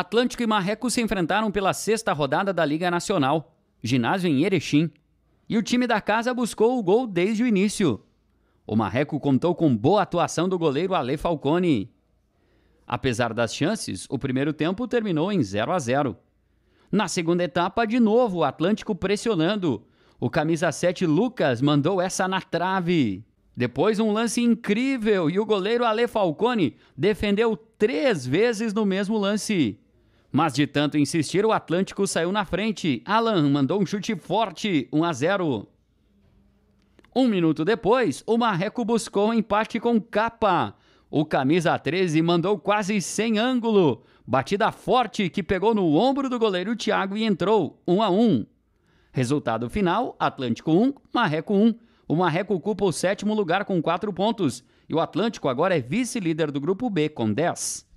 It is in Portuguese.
Atlântico e Marreco se enfrentaram pela sexta rodada da Liga Nacional, ginásio em Erechim. E o time da casa buscou o gol desde o início. O Marreco contou com boa atuação do goleiro Ale Falcone. Apesar das chances, o primeiro tempo terminou em 0 a 0. Na segunda etapa, de novo, o Atlântico pressionando. O camisa 7 Lucas mandou essa na trave. Depois um lance incrível e o goleiro Ale Falcone defendeu três vezes no mesmo lance. Mas de tanto insistir, o Atlântico saiu na frente. Alan mandou um chute forte, 1 a 0. Um minuto depois, o Marreco buscou um empate com capa. O camisa 13 mandou quase sem ângulo. Batida forte que pegou no ombro do goleiro Thiago e entrou 1 a 1. Resultado final: Atlântico 1, Marreco 1. O Marreco ocupa o sétimo lugar com 4 pontos e o Atlântico agora é vice-líder do grupo B com 10.